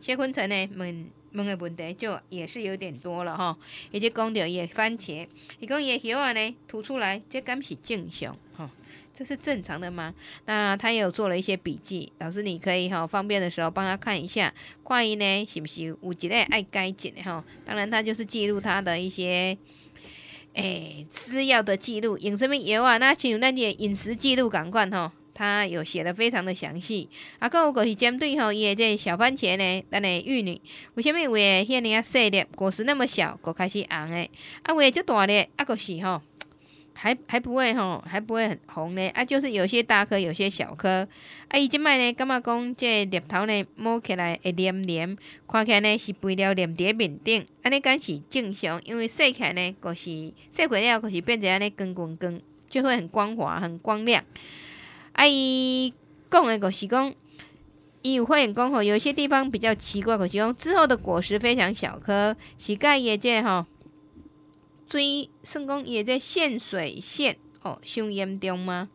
谢坤城呢问问的问题就也是有点多了哈，伊就讲到伊个番茄，伊讲伊个肉啊呢吐出来，这敢是正常？吼。这是正常的吗？那他有做了一些笔记，老师你可以哈方便的时候帮他看一下，关于呢是不是有一个爱改进的哈？当然他就是记录他的一些诶吃药的记录，饮什么药啊，那请那些饮食记录赶快哈。他有写的非常的详细，啊，有果是针对吼，伊个即小番茄呢，咱的玉女，为虾米会现呢啊细粒果实那么小，果开始红的？啊，尾就大粒，啊，个是吼，还还不会吼，还不会很红呢啊，就是有些大颗，有些小颗，啊，伊即卖呢，感觉讲即猎头呢摸起来会黏黏，看起来呢是肥了黏在面顶，安尼敢是正常，因为晒来呢，个是晒过了，个是变成安尼光光光，就会很光滑，很光亮。啊，伊讲诶，就是讲，伊有发现讲吼，有些地方比较奇怪，就是讲之后的果实非常小颗，是盖伊即吼，水算讲伊即限水限哦，伤严重吗？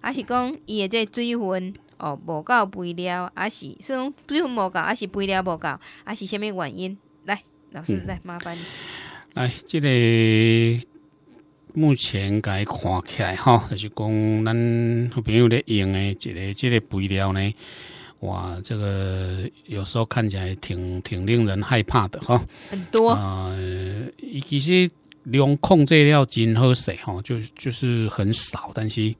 啊，是讲伊诶即水分哦，无够肥料，啊是算讲水分无够，啊是肥料无够，啊是虾物原因？来，老师、来麻烦你。来，即、个。目前该看起来哈，就是讲咱朋友咧用的这个这个肥料呢，哇，这个有时候看起来挺挺令人害怕的哈。很多呃，其实量控制了真好水哈，就就是很少，但是。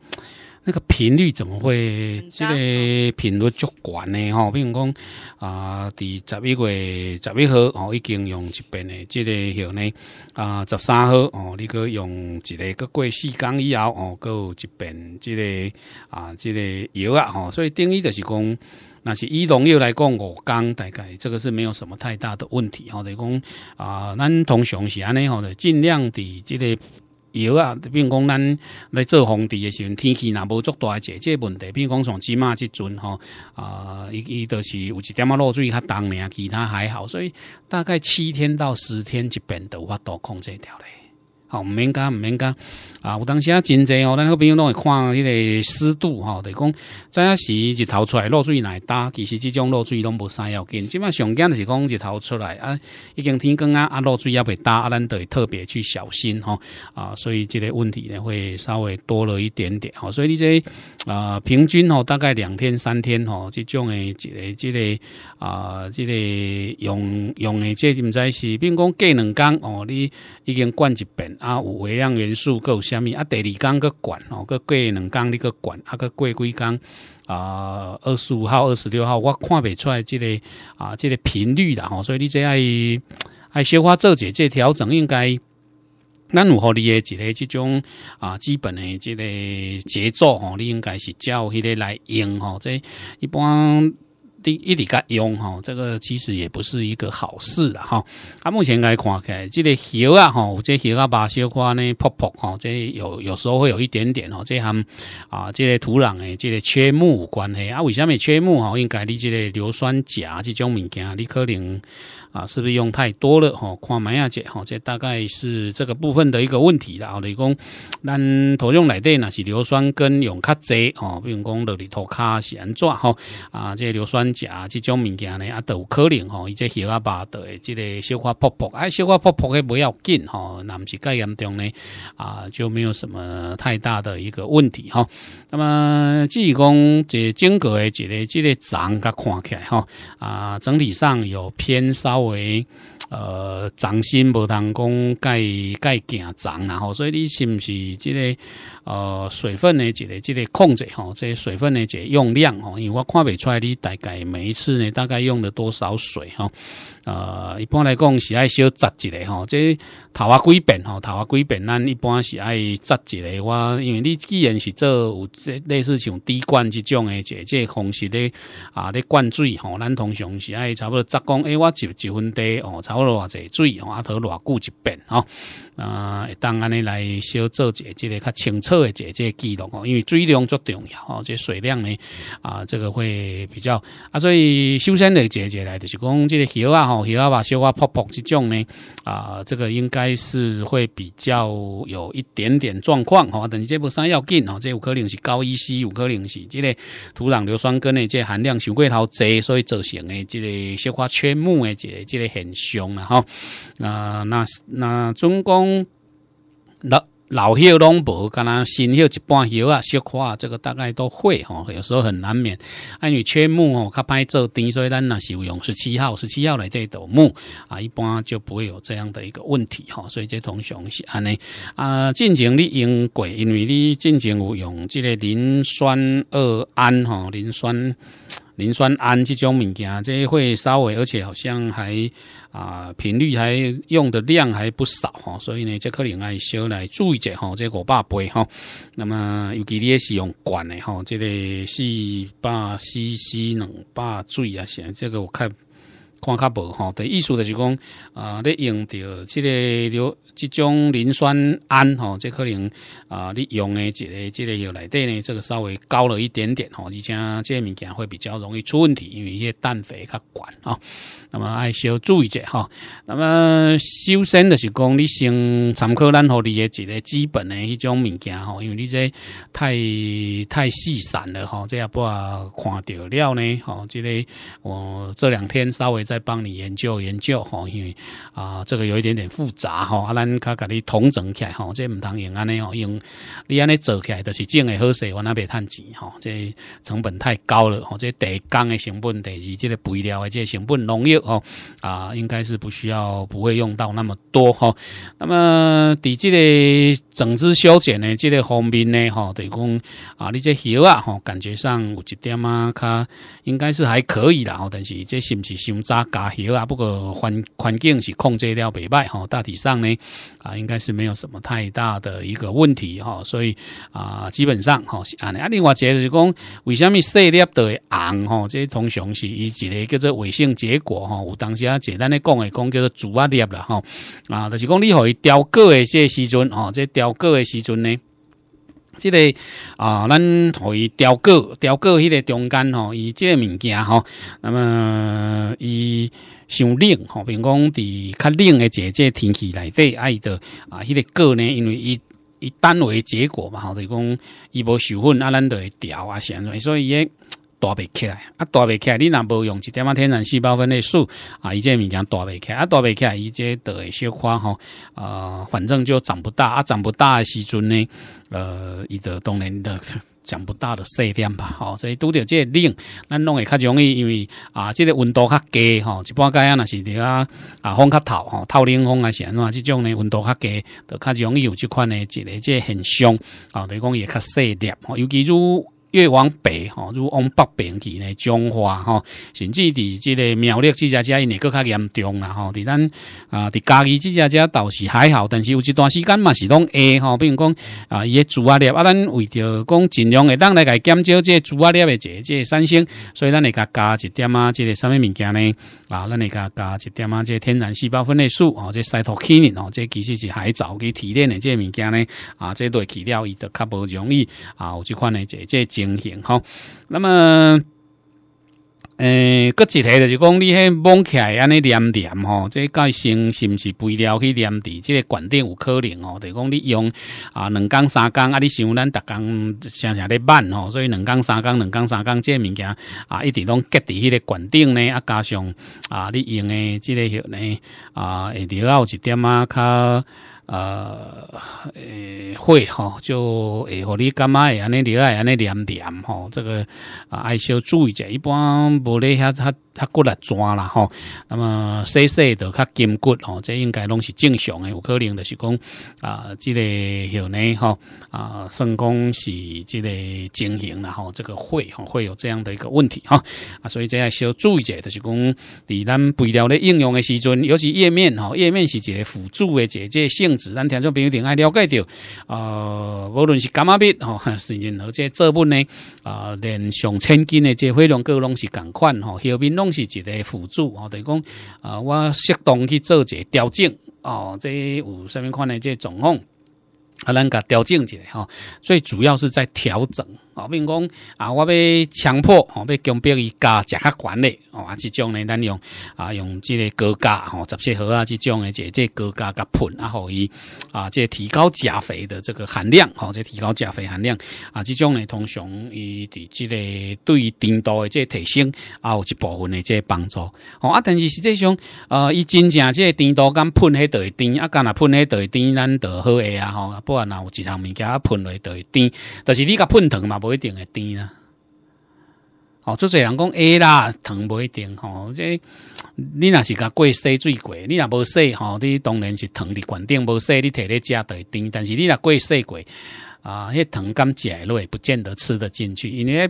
那个频率怎么会？这个频率足悬呢？吼，比如讲啊，第十一月十一号哦，已经用一边的这个药呢。啊，十三号哦，你可以用一个，过四天以后哦，有一边这个啊，这个药啊。吼，所以定义就是讲，那是以农药来讲五天，大概这个是没有什么太大的问题。吼。就于讲啊，咱通常是安尼，吼，就尽量的这个。有啊，比如讲咱来做皇帝的时候，天气那无足大解这问题。比如讲像起码即阵吼，啊，伊伊都是有一点仔落水较重咧，其他还好。所以大概七天到十天一遍都有法多控制掉咧。好，毋免讲毋免讲啊！有当时啊，真济哦。咱个朋友拢会看迄个湿度，吼，就讲，早要时日头出来落水来打，其实即种落水拢无啥要紧。即摆上惊就是讲日头出来啊，已经天光啊，啊落水要袂打，啊咱得特别去小心，吼啊，所以即个问题呢会稍微多了一点点，吼。所以你这啊，平均吼大概两天三天，吼，即种诶，即个即个。啊，这个用用的这毋知是，比如讲过两工哦，你已经灌一遍啊，有微量元素有啥物啊？第二工个灌哦，个过两工你个灌，啊，个过几工啊，二十五号、二十六号，我看袂出来这个啊，这个频率啦吼，所以你这爱爱消化做者，这调整，应该，咱有互你诶一个即种啊，基本诶即个节奏吼，你应该是照迄个来用吼，这一般。你一直敢用哈，这个其实也不是一个好事啦哈。啊，目前来看，起来，这个叶啊哈，这叶啊把小花呢破破哈，这有有时候会有一点点哦。这含啊，这个土壤诶，这个缺木有关系啊，为什么缺木哈？应该你这个硫酸钾这种物件，你可能啊，是不是用太多了哈？看明下子哈，这大概是这个部分的一个问题啦。我你讲，咱土壤内底那是硫酸根用较侪哦，比如讲落里头卡是安怎哈啊？这硫酸。啊，这种物件呢，啊，都有可能吼。伊这血压吧，会这个小可破破，啊，小可破破的不要紧吼，那不是介严重呢，啊，就没有什么太大的一个问题吼。那么至讲这整个这个这个长，甲看起来吼，啊，整体上有偏稍微呃掌心无通讲盖盖见涨然后，所以你是不是这个呃，水分呢，一个、这个控制吼，即、些水分呢，个用量哈，因为我看不出来你大概每一次呢，大概用了多少水哈。呃，一般来讲是爱小扎几的哈，这桃花龟变哈，头花几遍，咱一般是爱扎一个。我因为你既然是做有即类似像滴灌即种的，即这方式咧啊，咧灌水哈，咱通常是爱差不多扎工，哎，我就几分滴哦，差不多偌济水，吼，啊头偌久一变哈。啊，当安尼来小做一个即个较清澈。会解决记录哦，因为水量足重要哦，这水量呢啊，这个会比较啊，所以修山的姐姐来就是讲，这个叶啊、吼叶啊、吧，小花泡泡这种呢啊，这个应该是会比较有一点点状况哦。等于这步山要紧哦，这有可能是高 E C，有可能是这个土壤硫酸根的这含量上过头多，所以造成的这个小花缺木的这这个很凶了哈。啊，那那总共那。老叶拢无，干那新叶一半叶啊，小花这个大概都会吼，有时候很难免，因为缺木哦，较歹做甜，所以咱是有用十七号、十七号来这朵木啊，一般就不会有这样的一个问题哈。所以这同学是安尼啊，进前你用过，因为你进前有用这个磷酸二胺哈，磷酸。磷酸铵这种物件，这会稍微，而且好像还啊频率还用的量还不少哈，所以呢，这可能爱少来注意者哈，这五百倍背那么，尤其你是用管的哈，这个四百 cc 百注意啊行，这个我看。看较无吼，的意思就是讲，啊，你用着即个流即种磷酸铵吼，这可能啊，你用的这个、这个药内底呢？这个稍微高了一点点吼，而且这个物件会比较容易出问题，因为一些氮肥较广吼，那么爱小注意者吼，那么首先就是讲，你先参考咱后你的一个基本的迄种物件吼，因为你这太太细散了吼，这也不啊看着了呢吼，这个我这两天稍微。再帮你研究研究，吼，因为啊，这个有一点点复杂，吼，啊，咱它给你统整起来，吼，这唔当用安尼用，你安尼做起来都是种的好势，我那边趁钱，吼，这成本太高了，吼，这地工的成本，第二，这个肥料这个成本农药，吼，啊，应该是不需要，不会用到那么多，吼。那么伫这个整枝修剪的这个方面呢，哈，等于讲啊，你这叶啊，哈，感觉上有一点啊，它应该是还可以啦，但是这是不是伤啊，家黑啊，不过环环境是控制了袂坏吼，大体上呢，啊，应该是没有什么太大的一个问题哈，所以啊，基本上哈是安尼。啊，另外一个就是讲，为什么色粒都会红吼？这通常是一个叫做卫星结果哈。有当时啊简单的讲的讲叫做主啊粒啦哈。啊，就是讲你可以钓果的些时阵吼，这雕刻的时阵呢。即个啊，咱互伊调过调过迄个中间吼，伊即个物件吼，那么伊伤冷吼，比如讲伫较冷的即个天气内底，啊伊的啊，迄个过呢，因为伊伊单为结果嘛，吼，就讲伊无粉分，咱兰会调啊，安对所以。伊。大起来，啊大起来，你若无用一点仔天然细胞分裂素啊，伊这物件大袂起啊大起来，伊这会小花吼，呃，反正就长不大，啊长不大时阵呢，呃，伊著当然的长不大的细点吧，吼，所以拄着这冷，咱弄会较容易，因为啊，这个温度较低吼，一般间啊那是啊啊风较透吼，透冷风啊是安怎，即种呢温度较低，就较容易有即款呢，一个即现象，啊，等于讲也较细点，吼，尤其如。越往北吼，如往北边去呢，中化吼，甚至伫即个苗疫即家家因个较严重啦吼。伫咱啊，伫家己即家家倒是还好，但是有一段时间嘛是拢会吼，比如讲啊，伊个蛀啊粒啊，咱为着讲尽量会当来个减少这蛀粒的这这产生，所以咱会加加一点啊，即个什么物件呢？啊，咱会加加一点啊，即天然细胞分裂素哦，即细托克呢哦，即其实是海藻去提炼的这物件呢啊，即对去掉伊的较不容易啊，有即款呢即即精。行哈，那么，诶，个一个就是讲你迄摸起来，安尼黏黏吼，这个盖新是毋是肥料去黏伫即个管顶有可能吼？就讲你用啊，两工三工啊，你想咱逐工常常咧慢吼，所以两工三工两工三工即个物件啊，一直拢结伫迄个管顶呢，啊，加上啊，你用诶，即、类许呢啊，会定要有一点啊，较。呃，诶，会哈，就诶，和你干觉也安尼入来，安尼念念哈，这个啊，爱小注意者，一般无咧遐，遐遐骨来抓啦吼。那么细细的较坚固吼，这应该拢是正常诶，有可能就是讲啊，即个向呢吼，啊，算功是即个经营啦吼，这个会吼，会有这样的一个问题哈啊，所以这爱小注意者就是讲，伫咱肥料咧应用诶时阵，尤其页面吼，页面是一个辅助诶，即个性。咱听众朋友一定爱了解到，呃，无论是干冒病吼，甚何而且作文呢，啊，连上千斤的这肥料过拢是同款吼，后面拢是一个辅助吼，等于讲，啊，我适当去做一个调整哦，这有什物款的这状况，啊，咱甲调整一下哈，最主要是在调整。哦，比如讲啊，我要强迫哦，要强迫伊加食较悬的哦啊，即种呢，咱用啊用即个高钾吼，十四号啊，即种的即即高钾甲喷啊，互伊啊，即提高钾肥的这个含量吼，即提高钾肥含量啊，这种呢，通常伊即个对于甜度的即提升啊，有一部分的即帮助哦啊，但是实际上呃，伊真正即甜度敢喷迄块甜啊，敢若喷迄块甜咱就好个啊吼，不然若有其他物件喷落块甜，就是你甲喷糖嘛不一定会甜啦，哦，做这人讲会啦，糖不一定吼，这你那是个过细水过，你若无细吼，你当然是糖，你肯定无细，你提来加都会甜。但是你若过细过啊，迄糖甘蔗也不见得吃得进去，因为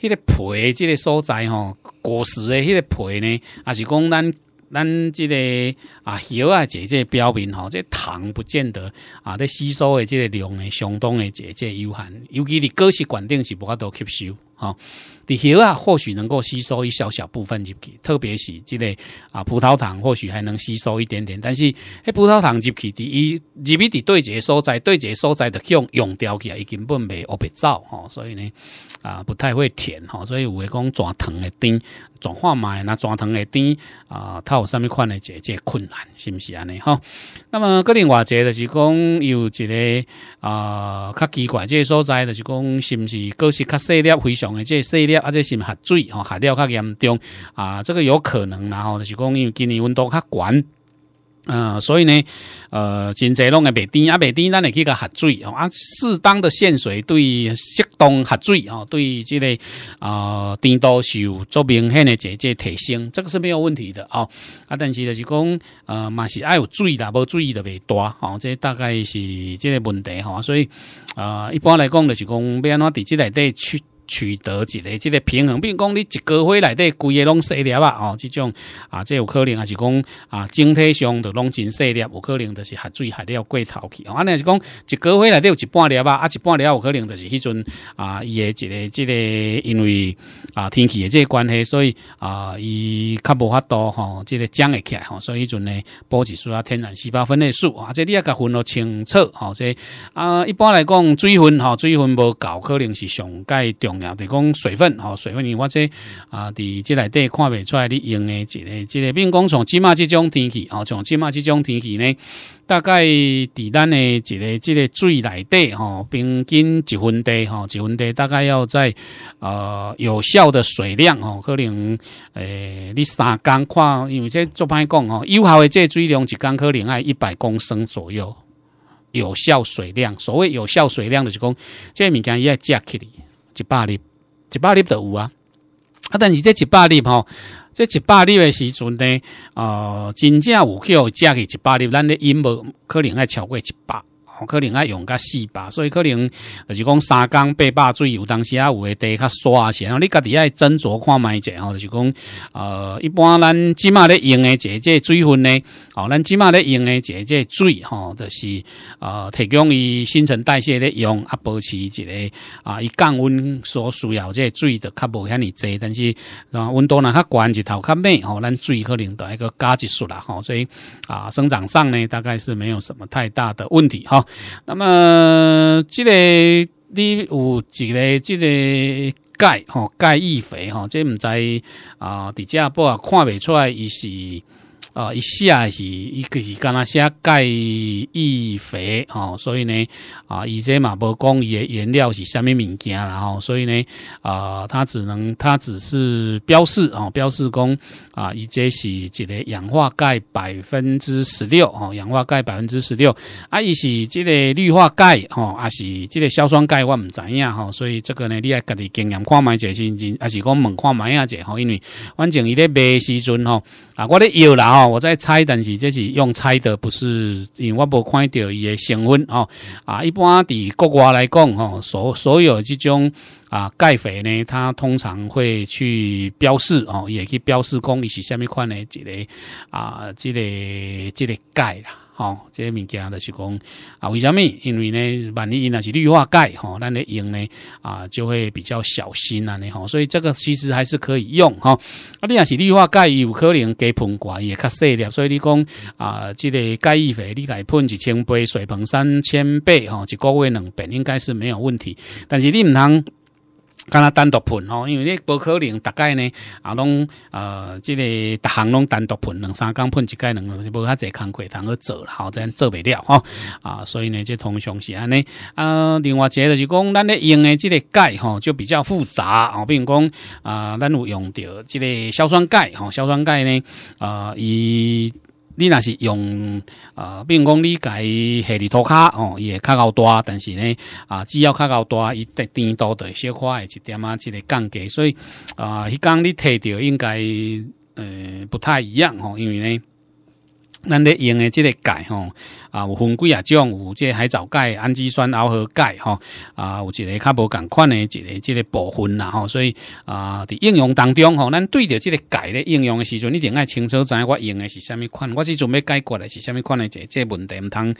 迄个皮，这个所在吼，果实的迄个皮呢，也是讲咱。咱这个啊，血啊，这这表面吼，这糖不见得啊，咧吸收的这个量呢，相当的这这有限，尤其你高血管定是无法度吸收。哦，伫迄啊，或许能够吸收一小小部分进去，特别是即类啊葡萄糖，或许还能吸收一点点。但是，迄葡萄糖进去第一，入去伫对个所在、对个所在的用用掉起来，伊根本袂奥袂走哈，所以呢啊不太会甜哈。所以，有诶讲蛇糖的甜转化嘛，那蛇糖的甜啊，它有啥物款的这这困难，是不是安尼哈？那么，个人话者就是讲，有一个啊较奇怪，即所在的就是讲，是不是各是较细粒非常。用的这渗裂，啊，这是下水吼，下料较严重啊，这个有可能，然后就是讲因为今年温度较悬，嗯，所以呢，呃，真侪拢个袂甜，啊，袂甜，咱会去甲下水哦，啊，适当的限水对适当下水哦，对，即个呃，甜度是有足明显的这这提升，这个是没有问题的哦，啊，但是就是讲呃，嘛是爱有注意无注意的未大哦，这大概是即个问题哈，所以啊，一般来讲就是讲，要安怎伫即类底去。取得一个即个平衡，比如讲你一个花内底规个拢细粒啊哦，即种啊，即有可能啊是讲啊整体上都拢真细粒，有可能就是海水海了要过头去啊。你也是讲一个花内底有一半粒啊，啊一半粒有可能就是迄阵啊，伊一个即个因为啊天气诶即个关系，所以啊伊较无法度吼，即个涨会起来吼，所以迄阵咧波子树啊、天然细胞分裂素啊，即你也甲分落清楚吼，即啊一般来讲水分吼，水分无够可能是上界。重。重要就讲水分，吼水分，我这啊，伫即内底看袂出来，你用的一个、即个，并讲从今麦即种天气，吼，从今麦即种天气呢，大概伫咱的一个、即个水内底，吼，平均一分地，吼，一分地大概要在呃有效的水量，吼，可能诶，你三缸看，因为这做番讲，吼，有效的这水量一缸可能爱一百公升左右，有效水量，所谓有效水量就是讲，这物件要接起嚟。一百粒，一百粒都有啊，啊！但是这一百粒吼，这一百粒的时阵呢，呃，真正有效价去一百粒，咱的音无可能爱超过一百。可能爱用较细吧，所以可能就是讲三缸八百水，有当时啊有诶地较沙些，然后你家己爱斟酌看卖者吼，就是讲呃，一般咱即码咧用诶这这水分呢，好，咱即码咧用诶这这水吼，就是呃提供伊新陈代谢咧用啊保持一个啊，伊降温所需要这水就较无遐尼济，但是温度呢较高一头较闷吼，咱水可能得一个加一术啦吼，所以啊生长上呢大概是没有什么太大的问题哈。那么这个你有一个这个钙吼钙易肥吼，这唔知啊，底下不看未出来，伊是。啊，一下是一个是干那写钙、易肥，吼，所以呢，啊，伊这嘛无讲伊的原料是虾米物件，然后所以呢，啊，它只能，它只是标示，吼，标示讲啊，伊这是一个氧化钙百分之十六，吼，氧化钙百分之十六，啊，伊是这个氯化钙，吼，啊是这个硝酸钙，我唔知影，吼，所以这个呢，你爱家己经验看买者是，还是讲问看买者，吼，因为反正伊咧卖时阵，吼，啊，我咧要啦，吼。我在猜，但是这是用猜的，不是，因为我无看到伊的成分哦。啊，一般伫国外来讲哦，所所有这种啊，钙肥呢，它通常会去标示哦，也去标示讲，伊是虾米款的这个啊，这个这个钙啦。吼，这些名家的是讲啊，为什么？因为呢，万一伊那是氯化钙吼咱咧用呢啊，就会比较小心啊尼吼。所以这个其实还是可以用哈。啊，你若是氯化钙有可能加喷钙也较细点，所以你讲啊，这个钙易肥，你改喷一千倍水，喷三千倍吼，一个月两遍应该是没有问题。但是你唔通。敢若单独喷吼，因为你不可能大概呢，啊，拢呃，即个逐项拢单独喷两三工喷一盖，两，是无较济工课通去做了，好，真做袂了吼啊，所以呢，这通常是安尼。啊。另外一个就是讲，咱咧用的即个钙吼，就比较复杂哦，比如讲啊，咱有用着即个硝酸钙吼，硝酸钙呢，啊，伊。你若是用呃，比如讲你改下里涂骹哦，伊会较大，但是呢啊，只要较较大，伊的甜度会小可会一点啊，一个降低，所以啊，迄工你摕着应该呃不太一样哦，因为呢，咱咧用诶即个盖吼。啊，有分几啊种，有即海藻钙、氨基酸螯合钙，吼，啊，有一个较无共款的，一个即个部分啦，吼，所以啊，在应用当中，吼，咱对着即个钙咧应用的时阵，一定爱清楚知我用的是什么款，我是准备解决的是什么款的这这问题，毋通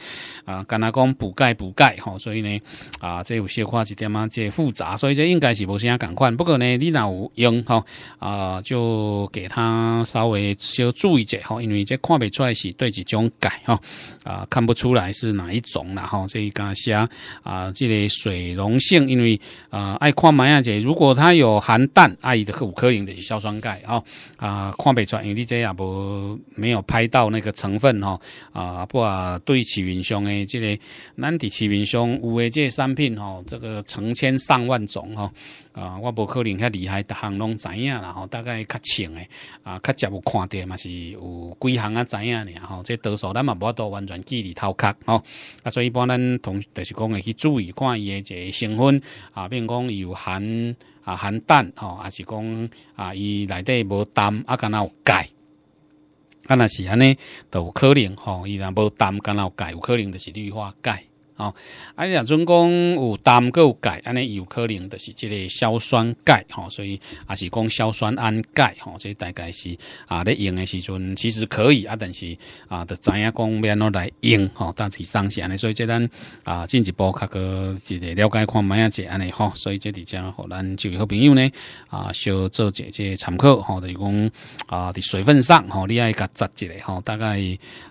啊，干那讲补钙补钙，吼，所以呢，啊，即有小看一点啊，即复杂，所以这应该是无啥共款。不过呢，你若有用，吼，啊，就给他稍微小注意者，吼，因为即看不出来是对一种钙，吼啊，看。不出来是哪一种啦吼？这一家虾啊，这个水溶性，因为啊爱看买啊姐，如果它有含氮，阿伊的可有可能是硝酸钙啊啊，来，因为你这也无没有拍到那个成分吼啊，不啊，对起云上的这个咱伫市云上有诶，这产品吼，这个成千上万种吼啊，我无可能遐厉害，逐项拢知影了吼，大概较清诶啊，较接目看的嘛是有几项啊知影咧吼，这多数咱嘛无度完全记头壳吼，啊，所以一般咱同，就是讲，会去注意看伊诶一个成分啊，比如讲有含啊含氮吼，还是讲啊，伊内底无氮啊，敢若有钙，啊，若是安尼都有可能吼，伊若无氮敢若有钙，有可能就是氯化钙。哦，你若阵讲有担搁有钙，安尼有可能就是即个硝酸钙，吼，所以也是讲硝酸铵钙，吼，即大概是啊，咧用诶时阵其实可以啊，但是啊，著知影讲要安怎来用，吼，但是上安尼，所以即咱啊，进一步较去一个了解看买啊只安尼，吼，所以即伫遮互咱几位好朋友呢啊，小做个参考，吼，就讲啊伫水分上，吼，你爱甲扎一个吼，大概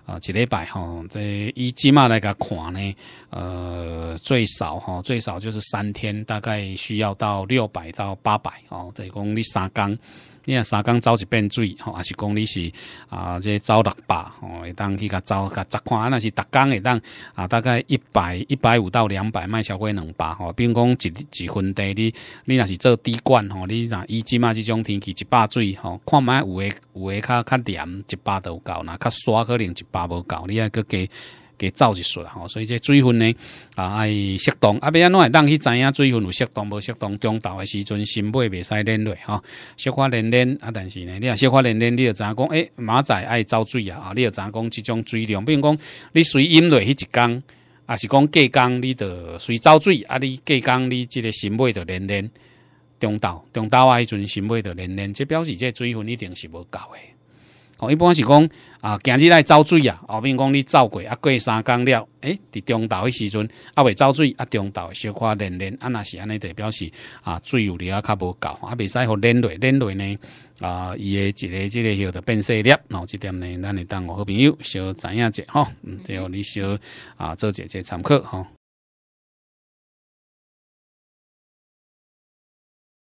啊一礼拜，吼，即伊即麻来甲看呢。呃，最少哈，最少就是三天，大概需要到六百到八百哦。等讲你三缸，你若三缸走一遍水，吼，还是讲你是啊，这走六百哦，当去甲走甲十块，那是逐缸会当啊，大概一百一百五到两百，卖超过两百吼。比如讲一一分地，你你若是做滴灌吼，你若伊即嘛即种天气一百水吼，看觅有诶有诶较较黏，一百都有够，若较沙可能一百无够，你还要加。给走一出吼，所以这水分呢，啊，爱适当，啊，不安怎会当去知影水分有适当无适当，中道的时阵，心脉袂使连落吼，小夸连连啊，但是呢，你若小夸连连，你知影讲？哎，马仔爱走水啊，啊，你知影讲？即种水量，比如讲，你水饮落去一缸，啊，是讲隔缸，你着水走水，啊，你隔缸，你即个心脉着连连，中道中道，啊，迄阵心脉着连连，即表示这水分一定是无够的。我一般是讲啊，今日来走水啊，后面讲你走过啊，过三工了，欸，伫中岛迄时阵啊，未走水啊，中岛小可练练，啊若是安尼的表示啊，水有哩啊，较无够啊，未使互练落练落呢啊，伊诶一个即个许着变色链，后这点呢，咱会当我好朋友，小知影者吼，嗯，就你小啊做者参考吼。